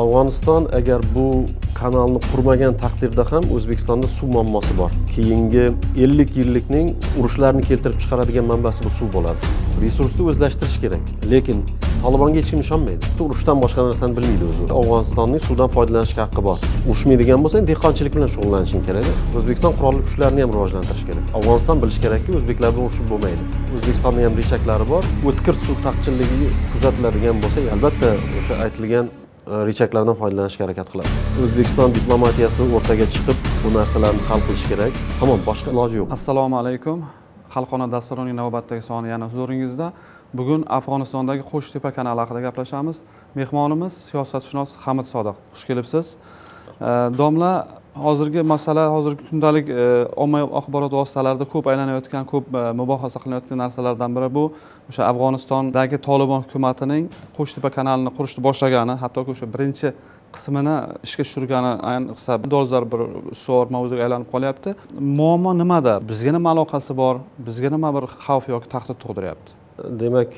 afg'oniston agar bu kanalni qurmagan taqdirda ham o'zbekistonda suv muammosi bor keyingi ellik yillikning urushlarni keltirib chiqaradigan manbasi bu suv bo'ladi resursni o'zlashtirish kerak lekin tolibonga hech kim ishonmaydi urushdan boshqa narsani bilmaydi o'zi afg'onistonning suvdan foydalanishga haqqi bor urushmaydigan bo'lsang dehqonchilik bilan shug'ullanishing kerak o'zbekiston qurolli kuchlarini ham rivojlantirish kerak afg'oniston bilishi kerakki o'zbeklar bilan urushib bo'lmaydi o'zbekistonni ham reshaklari bor o'tkir suv taqchilligi kuzatiladigan bo'lsa albatta o'sha aytilgan E, richaklardan foydalanishga harakat qiladi o'zbekiston diplomatiyasi o'rtaga chiqib bu narsalarni hal qilish kerak tamom boshqa iloji yo'q assalomu alaykum xalqona dasturining navbatdagi soni yana huzuringizda bugun afg'onistondagi qo'shtepa kanali haqida gaplashamiz mehmonimiz siyosatshunos hamid sodiq xush kelibsiz e, domla hozirgi masala hozirgi kundalik e, ommaviy axborot vositalarida ko'p aylanayotgan ko'p e, mubohasa qilinayotgan narsalardan biri bu o'sha afg'onistondagi tolibon hukumatining qo'shtepa kanalini qurishni boshlagani hattoki o'sha birinchi qismini ishga tushirgani ayniqsa dolzarb bir ustuvor mavzuga aylanib qolyapti muammo nimada bizga nima aloqasi bor bizga nima bir xavf yoki tahdid tug'diryapti demak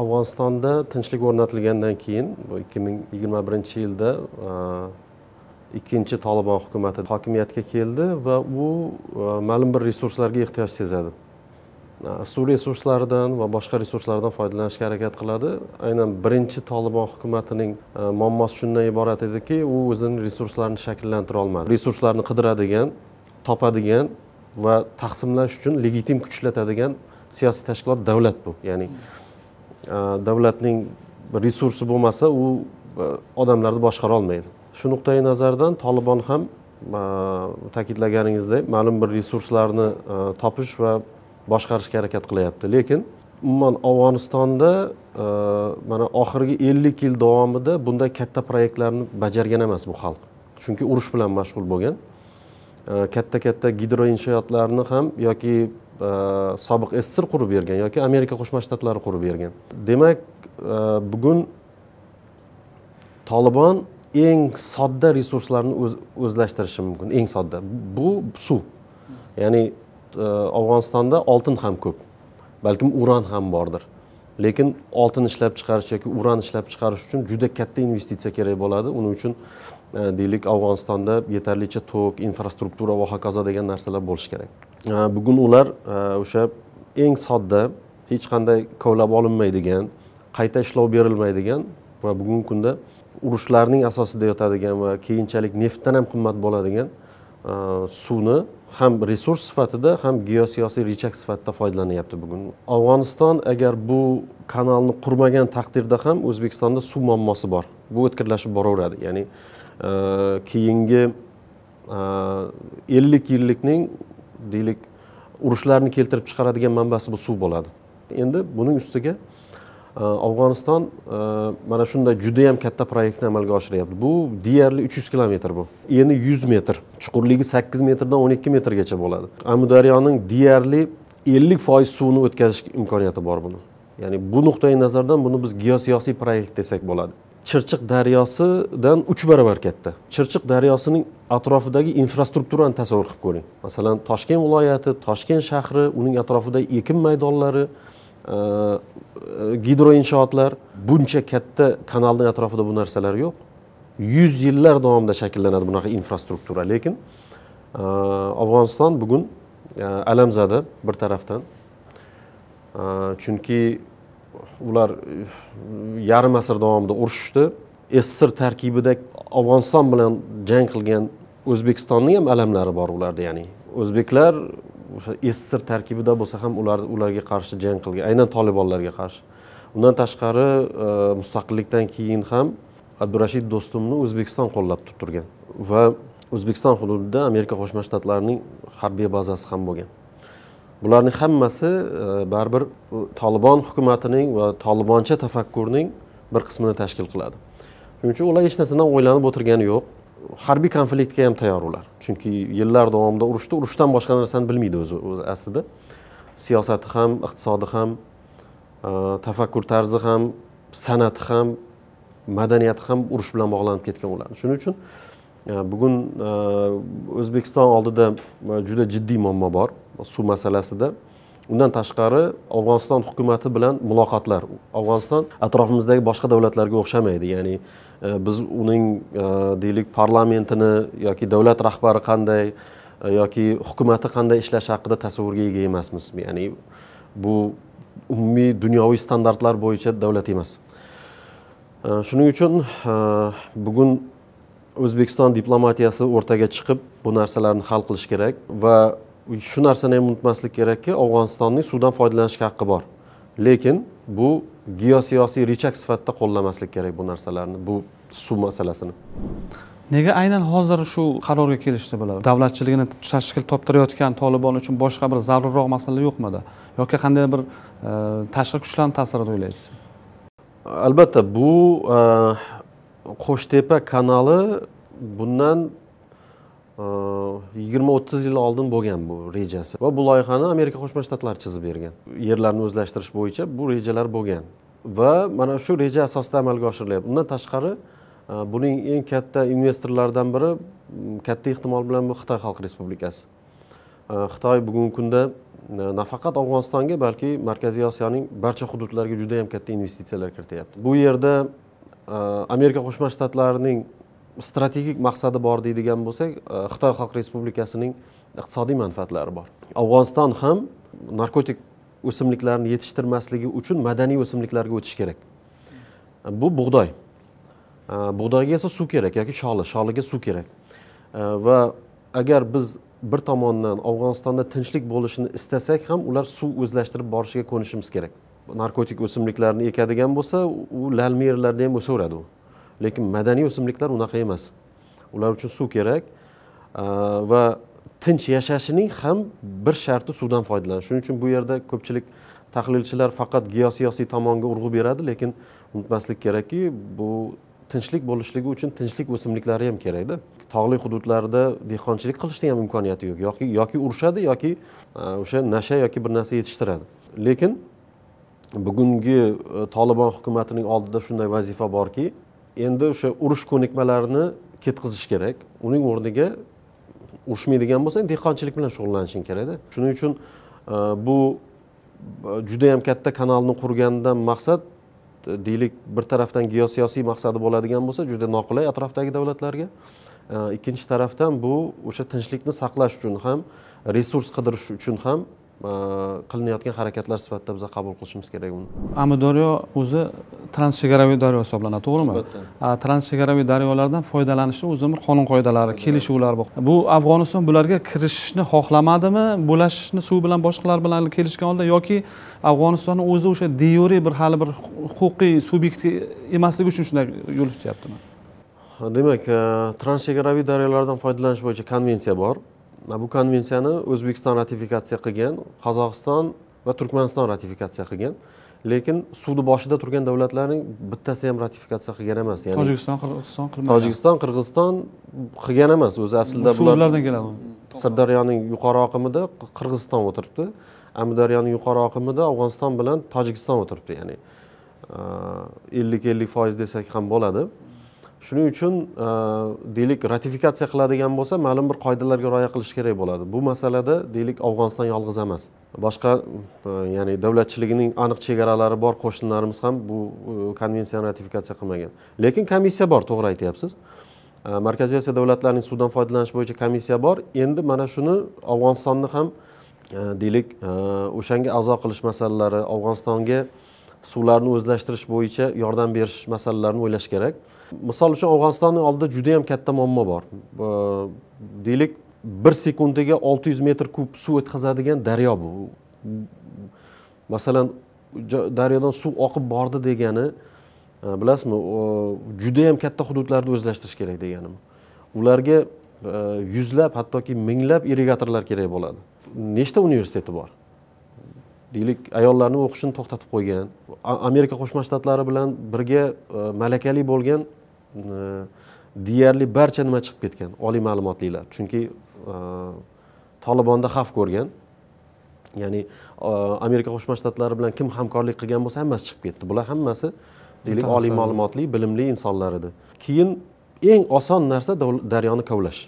afg'onistonda tinchlik o'rnatilgandan keyin bu ikki ming yigirma birinchi yilda e, ikkinchi tolibon hukumati hokimiyatga keldi va u e, ma'lum bir resurslarga ehtiyoj sezadi e, suv resurslaridan va boshqa resurslardan foydalanishga harakat qiladi aynan birinchi tolibon hukumatining e, muammosi shundan iborat ediki u o'zini resurslarini shakllantira olmadi resurslarni qidiradigan topadigan va taqsimlash uchun legitim kuchlatadigan siyosiy tashkilot davlat bu ya'ni davlatning resursi bo'lmasa u odamlarni boshqara olmaydi shu nuqtai nazardan tolibon ham ta'kidlaganingizdek ma'lum bir resurslarni e, topish va boshqarishga harakat qilyapti lekin umuman afg'onistonda e, mana oxirgi ellik yil davomida bunday katta proyektlarni bajargan emas bu xalq chunki urush bilan mashg'ul bo'lgan e, katta katta gidroinshootlarni ham yoki sobiq sssr qurib bergan yoki amerika qo'shma shtatlari qurib bergan demak bugun tolibon eng sodda resurslarni o'zlashtirishi mumkin eng sodda bu suv ya'ni e, afg'onistonda oltin ham ko'p balkim uran ham bordir lekin oltin ishlab chiqarish yoki uran ishlab chiqarish uchun juda katta investitsiya kerak bo'ladi uning uchun e, deylik afg'onistonda yetarlicha tok infrastruktura va hokazo degan narsalar bo'lishi kerak e, bugun ular o'sha eng sodda hech qanday kovlab olinmaydigan qayta ishlov berilmaydigan va bugungi kunda urushlarning asosida yotadigan va keyinchalik neftdan ham qimmat bo'ladigan e, suvni ham resurs sifatida ham geosiyosiy richak sifatida foydalanyapti bugun afg'oniston agar bu kanalni qurmagan taqdirda ham o'zbekistonda suv muammosi bor bu o'tkirlashib boraveradi ya'ni e, keyingi e, ellik yillikning deylik urushlarni keltirib chiqaradigan manbasi bu suv bo'ladi endi buning ustiga Э, afg'oniston э, mana shunday judayam katta proyektni amalga oshiryapti bu deyarli uch yuz kilometr bu eni yuz metr chuqurligi sakkiz metrdan o'n ikki metrgacha bo'ladi amudaryoning deyarli ellik foiz suvini o'tkazish imkoniyati bor buni ya'ni bu nuqtai nazardan buni biz geosiyosiy proyekt desak bo'ladi chirchiq daryosidan uch barobar katta chirchiq daryosining atrofidagi infrastrukturani tasavvur qilib ko'ring masalan toshkent viloyati toshkent shahri uning atrofidagi ekin maydonlari gidro inshootlar buncha katta kanalning atrofida bu narsalar yo'q yuz yillar davomida shakllanadi bunaqa infrastruktura lekin afg'oniston bugun alamzada bir tarafdan chunki ular yarim asr davomida urushishdi sssr tarkibida afg'oniston bilan jang qilgan o'zbekistonning ham alamlari bor ularda ya'ni o'zbeklar o'sha ssr tarkibida bo'lsa ham ular ularga qarshi jang qilgan aynan tolibonlarga qarshi undan tashqari e, mustaqillikdan keyin ham abdurashid do'stumni o'zbekiston qo'llab turgan va o'zbekiston hududida amerika qo'shma shtatlarining harbiy bazasi ham bo'lgan bularning hammasi e, baribir tolibon hukumatining va toliboncha tafakkurning bir qismini tashkil qiladi shuning uchun ular hech narsadan o'ylanib o'tirgani yo'q harbiy konfliktga ham tayyor ular chunki yillar davomida urushda urushdan boshqa narsani bilmaydi o'zi aslida siyosati ham iqtisodi ham e, tafakkur tarzi ham san'ati ham madaniyati ham urush bilan bog'lanib ketgan ularni shuning uchun e, bugun e, o'zbekiston oldida juda jiddiy muammo bor suv masalasida undan tashqari afg'oniston hukumati bilan muloqotlar afg'oniston atrofimizdagi boshqa davlatlarga o'xshamaydi ya'ni e, biz uning e, deylik parlamentini yoki davlat rahbari qanday e, yoki hukumati qanday ishlashi haqida tasavvurga ega emasmiz ya'ni bu umumiy dunyoviy standartlar bo'yicha davlat emas shuning uchun bugun o'zbekiston diplomatiyasi o'rtaga chiqib bu narsalarni hal qilish kerak va shu narsani ham unutmaslik kerakki afg'onistonning suvdan foydalanishga haqqi bor lekin bu geosiyosiy richak sifatida qo'llamaslik kerak bu narsalarni bu suv masalasini nega aynan hozir shu qarorga kelishdi bular davlatchiligini tashkil toptirayotgan tolibon uchun boshqa bir zarurroq masala yo'qmidi yoki qanday bir e, tashqi kuchlarni ta'sirida o'ylaysiz albatta bu e, qo'shtepa kanali bundan yigirma o'ttiz yil oldin bo'lgan bu rejasi va bu loyihani amerika qo'shma shtatlari chizib bergan yerlarni o'zlashtirish bo'yicha bu rejalar bo'lgan va mana shu reja asosida amalga oshirilyapti undan tashqari e, buning eng katta investorlaridan biri katta ehtimol bilan bu xitoy xalq respublikasi e, xitoy bugungi kunda e, nafaqat afg'onistonga balki markaziy osiyoning barcha hududlariga juda yam katta investitsiyalar kirityapti bu yerda amerika qo'shma shtatlarining strategik maqsadi bor deydigan bo'lsak e, xitoy xalq respublikasining iqtisodiy manfaatlari bor afg'oniston ham narkotik o'simliklarni yetishtirmasligi uchun madaniy o'simliklarga o'tish kerak bu bug'doy e, bug'doyga esa suv kerak yoki sholi sholiga suv kerak e, va agar biz bir tomondan afg'onistonda tinchlik bo'lishini istasak ham ular suv o'zlashtirib borishiga ko'nishimiz kerak narkotik o'simliklarni ekadigan bo'lsa u lal ham o'saveradi u lekin madaniy o'simliklar unaqa emas ular uchun suv kerak va tinch yashashining ham bir sharti suvdan foydalanish shuning uchun bu yerda ko'pchilik tahlilchilar faqat geosiyosiy tomonga urg'u beradi lekin unutmaslik kerakki bu tinchlik bo'lishligi uchun tinchlik o'simliklari ham kerakda tog'li hududlarda dehqonchilik qilishni ham imkoniyati yo'q yoki yoki urushadi yoki o'sha nasha yoki bir narsa yetishtiradi lekin bugungi tolibon hukumatining oldida shunday vazifa borki endi o'sha urush ko'nikmalarini ketkazish kerak uning o'rniga urushmaydigan bo'lsang dehqonchilik bilan shug'ullanishing kerakda shuning uchun e, bu e, judayam katta kanalni qurgandan maqsad e, deylik bir tarafdan geosiyosiy maqsadi bo'ladigan bo'lsa juda noqulay atrofdagi davlatlarga ikkinchi tarafdan bu o'sha tinchlikni saqlash uchun ham resurs qidirish uchun ham qilinayotgan harakatlar sifatida biza qabul qilishimiz kerak uni ami daryo o'zi transchegaraviy daryo hisoblanadi to'g'rimi albatta transchegaraviy daryolardan foydalanishni o'zini bir qonun qoidalari kelishuvlar bor bu afg'oniston bularga kirishishni xohlamadimi bulashishni suv bilan boshqalar bilan kelishgan holda yoki afg'onistonni o'zi o'sha deyoriy bir hali bir huquqiy subyekt emasligi uchun shunday yo'l tutyaptimi demak e, transchegaraviy daryolardan foydalanish bo'yicha konvensiya bor bu konvensiyani o'zbekiston ratifikatsiya qilgan qozog'iston va turkmaniston ratifikatsiya qilgan lekin suvni boshida turgan davlatlarning bittasi ham ratifikatsiya qilgan emas ya'ni tojikiston qirg'iziston qilmagan tojikiston qirg'iziston qilgan emas o'zi aslida bular suvlardan keladi sirdaryoning yuqori oqimida qirg'iziston o'tiribdi amudaryoning yuqori oqimida afg'oniston bilan tojikiston o'tiribdi ya'ni ellik ellik foiz desak ham bo'ladi shuning uchun e, deylik ratifikatsiya qiladigan bo'lsa ma'lum bir qoidalarga rioya qilish kerak bo'ladi bu masalada deylik afg'oniston yolg'iz emas boshqa e, ya'ni davlatchiligining aniq chegaralari bor qo'shnilarimiz ham bu e, konvensiyani ratifikatsiya qilmagan lekin komissiya bor to'g'ri aytyapsiz markaziy osiyo davlatlarining suvdan foydalanish bo'yicha komissiya bor endi mana shuni afg'onistonni ham deylik o'shanga a'zo qilish masalalari afg'onistonga suvlarni o'zlashtirish bo'yicha yordam berish masalalarini o'ylash kerak misol uchun afg'onistonni oldida juda yam katta muammo bor deylik bir sekundiga olti yuz metr kub suv o'tkazadigan daryo bu masalan daryodan suv oqib bordi degani e, bilasizmi juda yam katta hududlarni o'zlashtirish kerak degani ularga e, yuzlab hattoki minglab irrigatorlar kerak bo'ladi nechta universiteti bor deylik ayollarni o'qishini to'xtatib qo'ygan amerika qo'shma shtatlari bilan birga e, malakali bo'lgan e, deyarli barcha nima chiqib ketgan oliy ma'lumotlilar chunki e, tolibonda xavf ko'rgan ya'ni amerika qo'shma shtatlari bilan kim hamkorlik qilgan bo'lsa hammasi chiqib ketdi bular hammasi deylik oliy ma'lumotli bilimli insonlar edi keyin eng oson narsa daryoni kovlash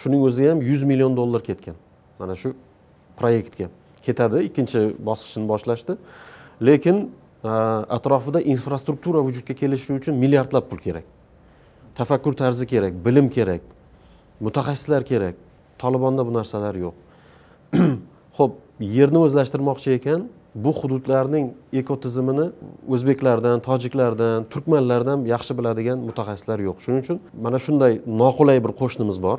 shuning o'zi ham yuz million dollar ketgan mana shu proyektga ketadi ikkinchi bosqichni boshlashdi lekin e, atrofida infrastruktura vujudga kelishi uchun milliardlab pul kerak tafakkur tarzi kerak bilim kerak mutaxassislar kerak tolibonda bu narsalar yo'q ho'p yerni o'zlashtirmoqchi ekan bu hududlarning ekotizimini o'zbeklardan tojiklardan turkmanlardan yaxshi biladigan mutaxassislar yo'q shuning uchun mana shunday noqulay bir qo'shnimiz bor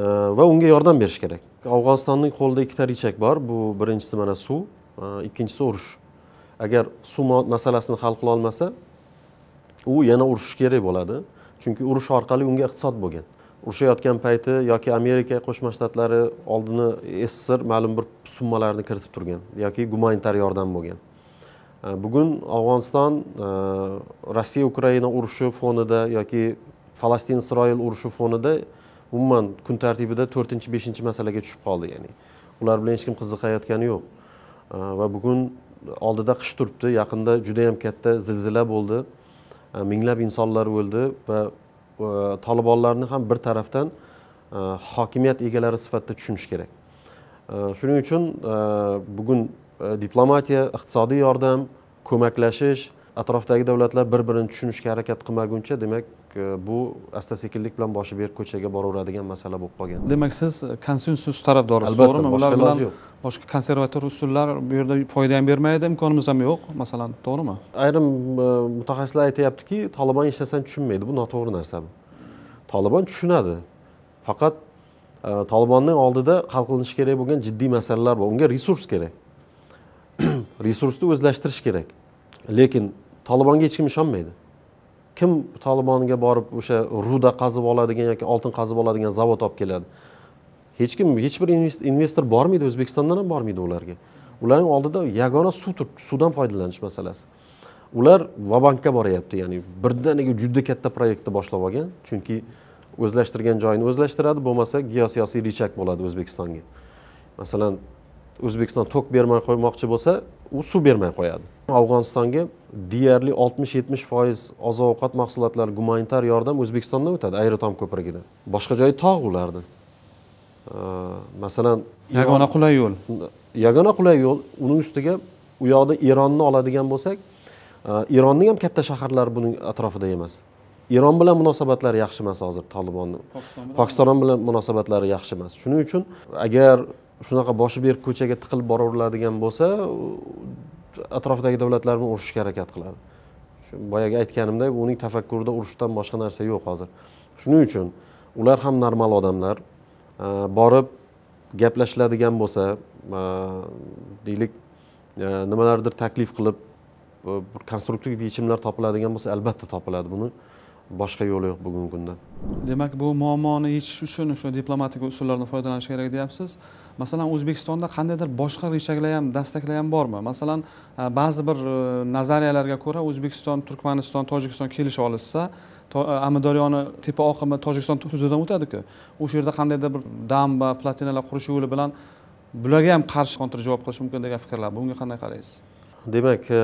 e, va unga yordam berish kerak afg'onistonning qo'lida ikkita richak bor bu birinchisi mana suv e, ikkinchisi urush agar suv masalasini hal qila olmasa u yana urush kerak bo'ladi chunki urush orqali unga iqtisod bo'lgan urushayotgan payti yoki amerika qo'shma shtatlari oldini ssr ma'lum bir summalarni kiritib turgan yoki gumanitar yordam bo'lgan e, bugun afg'oniston e, rossiya ukraina urushi fonida yoki falastin isroil urushi fonida umuman kun tartibida to'rtinchi beshinchi masalaga tushib qoldi ya'ni ular bilan hech kim qiziqayotgani yo'q va bugun oldida qish turibdi yaqinda juda yam katta zilzila bo'ldi minglab insonlar o'ldi va tolibonlarni ham bir tarafdan hokimiyat egalari sifatida tushunish kerak shuning uchun bugun diplomatiya iqtisodiy yordam ko'maklashish atrofdagi davlatlar bir birini tushunishga harakat qilmaguncha demak e, bu asta sekinlik bilan boshi berk ko'chaga boraveradigan masala bo'lib qolgan demak siz konsensus tarafdorisiz to'g'rimi ular bilan boshqa konservator usullar bu yerda foyda ham bermaydi imkonimiz ham yo'q masalan to'g'rimi ayrim e, mutaxassislar aytyaptiki tolibon hech narsani tushunmaydi bu noto'g'ri narsa bu tolibon tushunadi faqat e, tolibonning oldida hal qilinishi kerak bo'lgan jiddiy masalalar bor unga resurs kerak resursni o'zlashtirish kerak lekin tolibonga hech kim ishonmaydi kim tolibonga borib o'sha ruda qazib oladigan yoki oltin qazib oladigan zavod olib keladi hech kim hech bir investor bormaydi o'zbekistondan ham bormaydi ularga ularning oldida yagona suv turibdi suvdan foydalanish masalasi ular vabankka boryapti ya'ni birdaniga juda katta proyektni boshlab olgan chunki o'zlashtirgan joyini o'zlashtiradi bo'lmasa geosiyosiy richak bo'ladi o'zbekistonga masalan o'zbekiston tok bermay qo'ymoqchi bo'lsa u suv bermay qo'yadi afg'onistonga deyarli oltmish yetmish foiz oziq ovqat mahsulotlari gumanitar yordam o'zbekistondan o'tadi ayritom ko'prigidan boshqa joyi tog' ularni masalan yagona qulay yo'l yagona qulay yo'l uning ustiga u yoqda eronni oladigan bo'lsak eronni ham katta shaharlari buning atrofida emas eron bilan munosabatlari yaxshi emas hozir tolibonni pokiston bilan munosabatlari yaxshi emas shuning uchun agar shunaqa boshi berk ko'chaga tiqilib boraveradigan bo'lsa atrofdagi bilan urushishga harakat qiladi boyagi aytganimdek uning tafakkurida urushdan boshqa narsa yo'q hozir shuning uchun ular ham normal odamlar borib gaplashiladigan bo'lsa e, deylik e, nimalardir taklif qilib bir konstruktiv yechimlar topiladigan bo'lsa albatta topiladi buni boshqa yo'li yo'q bugungi kunda demak bu muammoni yechish uchun o'sha diplomatik usullardan foydalanish kerak deyapsiz masalan o'zbekistonda qandaydir boshqa rishaklar ham dastaklar ham bormi masalan e, ba'zi bir e, nazariyalarga ko'ra o'zbekiston turkmaniston tojikiston kelisha olishsa e, amudaryoni tepa oqimi tojikiston hududidan o'tadiku o'sha yerda qandaydir bir damba platinalar qurish yo'li bilan bularga ham qarshi kontrjavob qilish mumkin degan fikrlar bunga qanday qaraysiz demak e,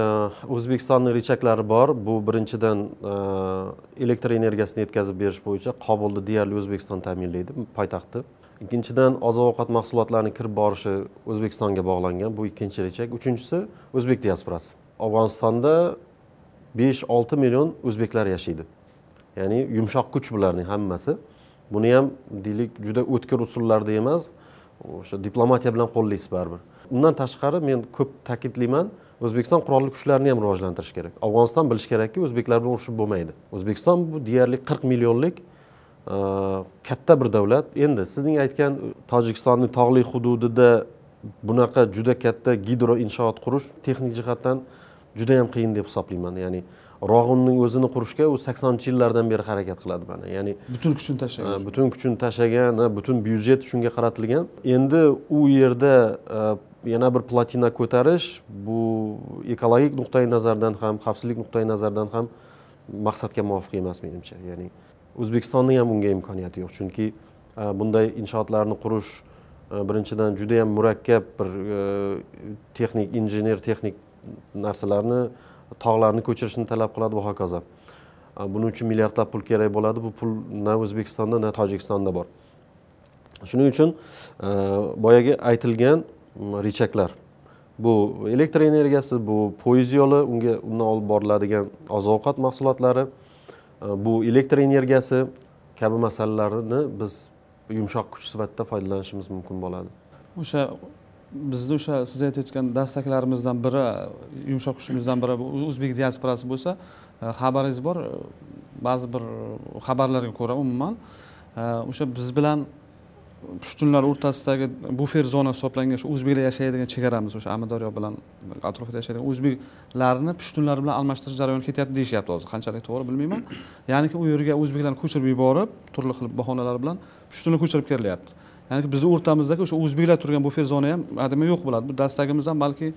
o'zbekistonni richaklari bor bu birinchidan e, elektr energiyasini yetkazib berish bo'yicha qobulni deyarli o'zbekiston ta'minlaydi poytaxtni ikkinchidan oziq ovqat mahsulotlarini kirib borishi o'zbekistonga bog'langan bu ikkinchi richak uchinchisi o'zbek diasporasi afg'onistonda besh olti million o'zbeklar yashaydi ya'ni yumshoq kuch bularning hammasi buni ham deylik juda o'tkir usullarda emas o'sha diplomatiya bilan qo'llaysiz baribir undan tashqari men ko'p ta'kidlayman o'zbekiston qurolli kuchlarini ham rivojlantirish kerak afg'oniston bilish kerakki o'zbeklar bilan urushib bo'lmaydi o'zbekiston bu deyarli qirq millionlik e, katta bir davlat endi sizning aytgan e, tojikistonning tog'li hududida bunaqa juda katta gidro inshoot qurish texnik jihatdan juda yam qiyin deb hisoblayman ya'ni rog'unning o'zini qurishga u saksoninchi yillardan beri harakat qiladi mana ya'ni butun kuchini tashlagan e, butun kuchini tashlagan butun byudjet shunga qaratilgan endi u yerda yana bir platina ko'tarish bu ekologik nuqtai nazardan ham xavfsizlik nuqtai nazardan ham maqsadga muvofiq emas menimcha ya'ni o'zbekistonni ham bunga imkoniyati yo'q chunki e, bunday inshootlarni qurish e, birinchidan juda yam murakkab bir e, texnik injener texnik narsalarni tog'larni ko'chirishni talab qiladi va hokazo buning uchun milliardlab pul kerak bo'ladi bu pul na o'zbekistonda na tojikistonda bor shuning uchun boyagi aytilgan richaklar bu elektr energiyasi bu poyez yo'li unga undan olib boriladigan oziq ovqat mahsulotlari e, bu elektr energiyasi kabi masalalarni biz yumshoq kuch sifatida foydalanishimiz mumkin bo'ladi o'sha bizni o'sha siz aytayotgan dastaklarimizdan biri yumshoq kuchimizdan biri o'zbek diasporasi bo'lsa e, xabaringiz bor e, ba'zi bir xabarlarga ko'ra umuman o'sha biz bilan pushtunlar o'rtasidagi bufer zona hisoblangan shu o'zbeklar yashaydigan chegaramiz o'sha amudaryo bilan atrofida yashaydigan o'zbeklarni pushtunlar bilan almashtirish jarayoni ketyapti deyishyapti hozir qanchalik to'g'ri bilmayman ya'niki u yerga o'zbeklarni ko'chirib yuborib turli xil bahonalar bilan pushtunlar ko'chirib kelyapti ya'ni bizni o'rtamizdagi o'sha o'zbeklar turgan bufer zona ham hademay yo'q bo'ladi bu dastagimiz ham balki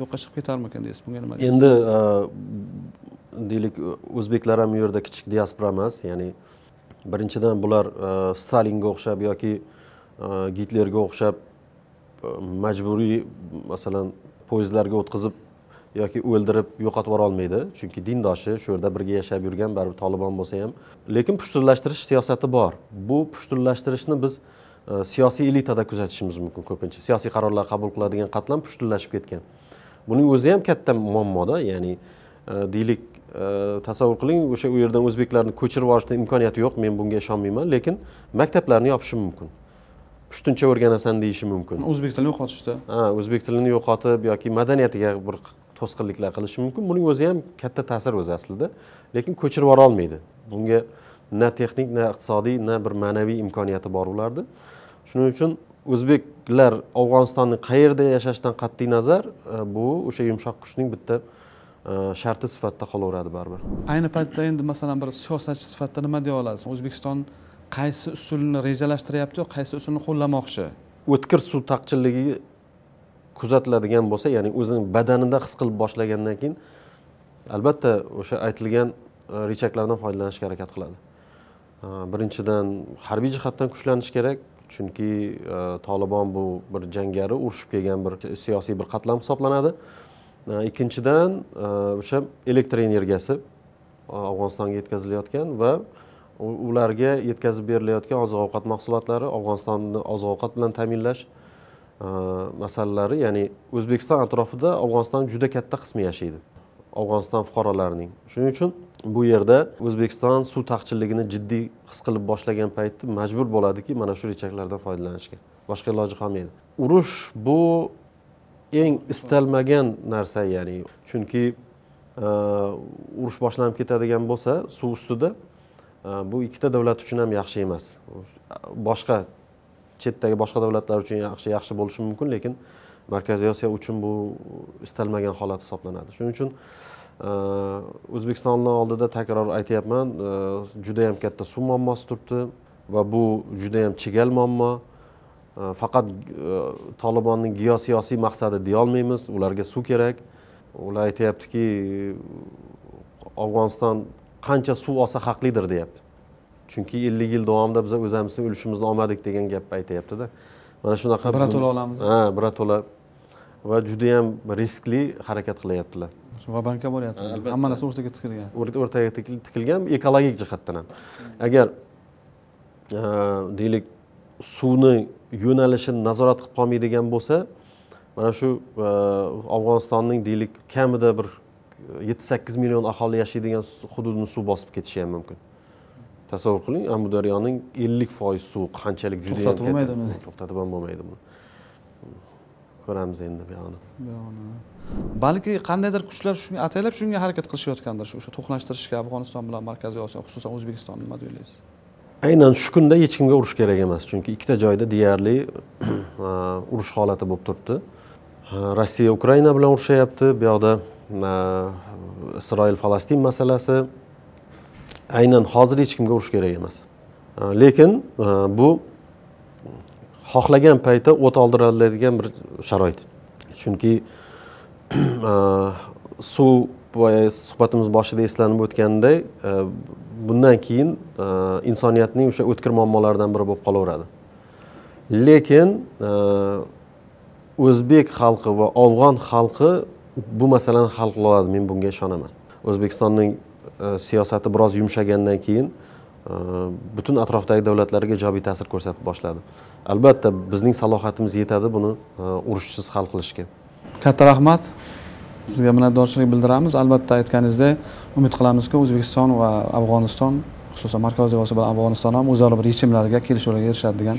yo'qqa chiqib ketarmikan deysiz bunga nima deysiz endi e, deylik o'zbeklar ham u yerda kichik diaspora emas ya'ni birinchidan bular e, stalinga o'xshab yoki gitlerga э, o'xshab э, majburiy masalan poyezdlarga o'tkazib yoki o'ldirib yo'qotib yuborolmaydi chunki dindoshi shu yerda birga yashab yurgan baribir tolibon bo'lsa ham lekin pushtunlashtirish siyosati bor bu pushtunlashtirishni biz e, siyosiy elitada kuzatishimiz mumkin ko'pincha siyosiy qarorlar qabul qiladigan qatlam pushtunlashib ketgan buning o'zi ham katta muammoda ya'ni e, deylik e, tasavvur qiling o'sha u yerdan o'zbeklarni ko'chirib yuborishni imkoniyati yo'q men bunga ishonmayman lekin maktablarni yopishi mumkin pushtuncha o'rganasan deyishi mumkin o'zbek tilini yo'qotishda ha o'zbek tilini yo'qotib yoki madaniyatiga bir to'sqinliklar qilishi mumkin buning o'zi ham katta ta'sir o'zi aslida lekin ko'chirib yuborolmaydi bunga na texnik na iqtisodiy na bir ma'naviy imkoniyati bor ularni shuning uchun o'zbeklar afg'onistonni qayerda yashashidan qat'iy nazar e, bu o'sha yumshoq kuchning bitta e, sharti sifatida qolaveradi baribir ayni paytda endi masalan bir siyosatchi sifatida nima deya olasiz o'zbekiston qaysi usulni rejalashtiryapti qaysi usulni qo'llamoqchi o'tkir suv taqchilligi kuzatiladigan bo'lsa ya'ni o'zini badanida his qilib boshlagandan keyin albatta o'sha aytilgan e, richaklardan foydalanishga harakat qiladi e, birinchidan harbiy jihatdan kuchlanish kerak chunki e, tolibon bu bir jangari urushib kelgan bir siyosiy bir qatlam hisoblanadi ikkinchidan o'sha elektr energiyasi afg'onistonga yetkazilayotgan va ularga yetkazib berilayotgan oziq ovqat mahsulotlari afg'onistonni oziq ovqat bilan ta'minlash e, masalalari ya'ni o'zbekiston atrofida afg'oniston juda katta qismi yashaydi afg'oniston fuqarolarining shuning uchun bu yerda o'zbekiston suv taqchilligini jiddiy his qilib boshlagan paytda majbur bo'ladiki mana shu rechaklardan foydalanishga boshqa iloji qolmaydi urush bu eng istalmagan narsa ya'ni chunki e, urush boshlanib ketadigan bo'lsa suv ustida Э, bu ikkita davlat uchun ham yaxshi emas boshqa chetdagi boshqa davlatlar uchun yaxshi yaxshi bo'lishi mumkin lekin markaziy osiyo uchun bu istalmagan holat hisoblanadi shuning uchun e, o'zbekistonni oldida takror aytyapman e, judayam katta suv muammosi turibdi va bu judayam chigal muammo e, faqat tolibonni geosiyosiy maqsadi deyolmaymiz ularga suv kerak ular aytyaptiki afg'oniston qancha suv olsa haqlidir deyapti chunki ellik yil davomida biz o'zimizni ulushimizni olmadik degan gapni aytyaptida mana shunaqa birato'la olamiz ha birato'la va judayam riskli harakat qilyaptilar va banka bo'lyapti hamma narsa o'rtaga tikilgan o'rtaga tikilgan ekologik jihatdan ham agar e, deylik suvni yo'nalishini nazorat qilib qolmaydigan bo'lsa mana shu e, afg'onistonning deylik kamida bir yetti sakkiz million aholi yashaydigan hududni suv bosib ketishi ham mumkin tasavvur qiling amudaryoning ellik foiz suvi qanchalik juda to'xtatib bo'lmaydimi to'xtatib ham bo'lmaydi buni ko'ramiz endi buyog'ini buyog'ini balki qandaydir kuchlar shunga ataylab shunga harakat qilishayotgandir shu o'sha to'qnashtirishga afg'oniston bilan markaziy osiyo xususan o'zbekiston nima o'ylaysiz aynan shu kunda hech kimga urush kerak emas chunki ikkita joyda deyarli uh, urush holati bo'lib turibdi uh, rossiya ukraina bilan urushyapti bu yoqda isroil falastin masalasi aynan hozir hech kimga urush kerak emas lekin bu xohlagan paytda o't oldiriladigan bir sharoit chunki suv suhbatimiz boshida eslanib o'tgandek, bundan keyin insoniyatning o'sha o'tkir muammolaridan biri bo'lib qolaveradi lekin o'zbek xalqi va afg'on xalqi bu masalani hal qila oladi men bunga ishonaman o'zbekistonning e, siyosati biroz yumshagandan keyin e, butun atrofdagi davlatlarga ijobiy ta'sir ko'rsatib boshladi albatta bizning salohiyatimiz yetadi buni e, urushsiz hal qilishga katta rahmat sizga minnatdorchilik bildiramiz albatta aytganingizdek umid qilamizki o'zbekiston va afg'oniston xususan markaziy osiyo bilan afg'oniston ham o'zaro bir yechimlarga kelishuvlarga erishadi degan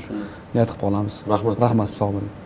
niyat qilib qolamiz rahmat rahmat sog' bo'ling